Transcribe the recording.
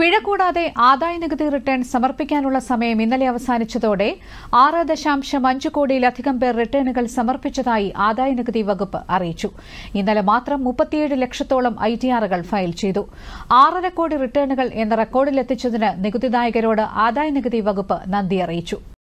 പിഴ കൂടാതെ ആദായനികുതി റിട്ടേൺ സമർപ്പിക്കാനുള്ള സമയം ഇന്നലെ അവസാനിച്ചതോടെ ആറ് ദശാംശം അഞ്ച് കോടിയിലധികം പേർ റിട്ടേണുകൾ സമർപ്പിച്ചതായി ആദായനികുതി വകുപ്പ് അറിയിച്ചു ഇന്നലെ മാത്രം മുപ്പത്തിയേഴ് ലക്ഷത്തോളം ഐ ടി ആറുകൾ ഫയൽ ചെയ്തു ആറര കോടി റിട്ടേണുകൾ എന്ന റെക്കോർഡിലെത്തിച്ചതിന് നികുതിദായകരോട് ആദായനികുതി വകുപ്പ് നന്ദി അറിയിച്ചു